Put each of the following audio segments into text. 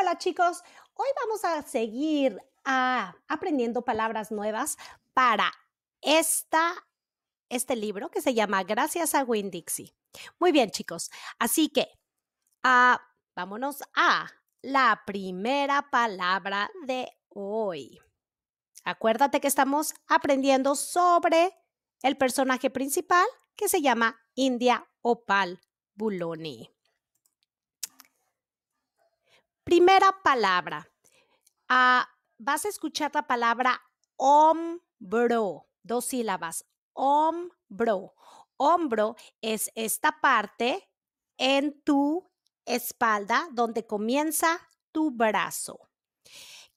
Hola chicos, hoy vamos a seguir ah, aprendiendo palabras nuevas para esta, este libro que se llama Gracias a Win Dixie. Muy bien chicos, así que ah, vámonos a la primera palabra de hoy. Acuérdate que estamos aprendiendo sobre el personaje principal que se llama India Opal Buloni. Primera palabra. Ah, vas a escuchar la palabra hombro, dos sílabas, hombro. Hombro es esta parte en tu espalda donde comienza tu brazo.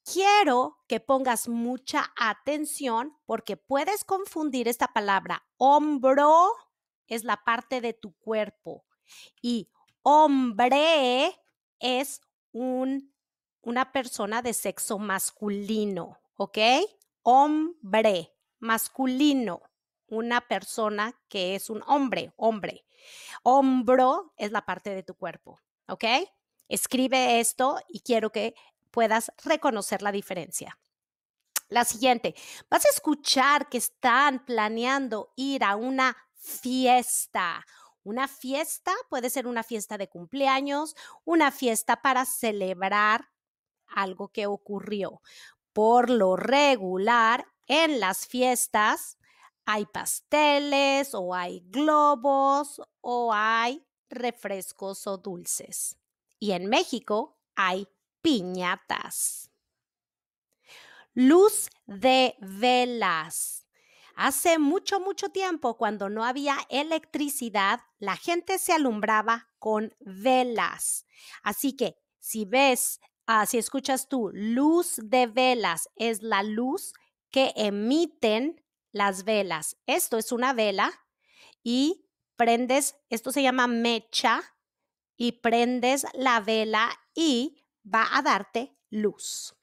Quiero que pongas mucha atención porque puedes confundir esta palabra. Hombro es la parte de tu cuerpo y hombre es un, una persona de sexo masculino, ¿ok? Hombre, masculino, una persona que es un hombre, hombre. Hombro es la parte de tu cuerpo, ¿ok? Escribe esto y quiero que puedas reconocer la diferencia. La siguiente, vas a escuchar que están planeando ir a una fiesta una fiesta puede ser una fiesta de cumpleaños, una fiesta para celebrar algo que ocurrió. Por lo regular, en las fiestas hay pasteles o hay globos o hay refrescos o dulces. Y en México hay piñatas. Luz de velas. Hace mucho, mucho tiempo, cuando no había electricidad, la gente se alumbraba con velas. Así que si ves, ah, si escuchas tú, luz de velas es la luz que emiten las velas. Esto es una vela y prendes, esto se llama mecha, y prendes la vela y va a darte luz.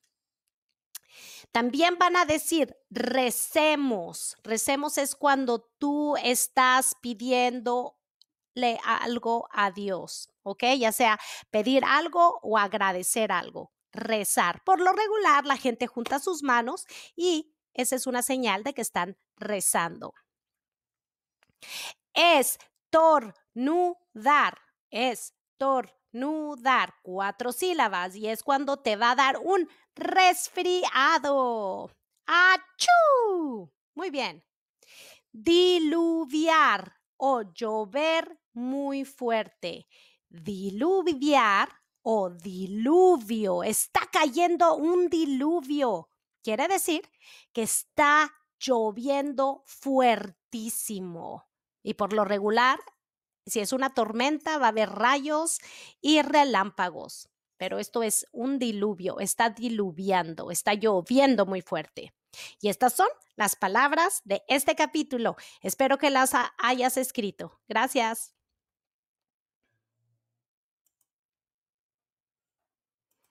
También van a decir, recemos. Recemos es cuando tú estás pidiéndole algo a Dios, ¿ok? Ya sea pedir algo o agradecer algo, rezar. Por lo regular, la gente junta sus manos y esa es una señal de que están rezando. Es tornudar, es tor Nudar, cuatro sílabas, y es cuando te va a dar un resfriado. ¡Achú! Muy bien. Diluviar o llover muy fuerte. Diluviar o diluvio. Está cayendo un diluvio. Quiere decir que está lloviendo fuertísimo. Y por lo regular, si es una tormenta, va a haber rayos y relámpagos, pero esto es un diluvio, está diluviando, está lloviendo muy fuerte. Y estas son las palabras de este capítulo. Espero que las hayas escrito. Gracias.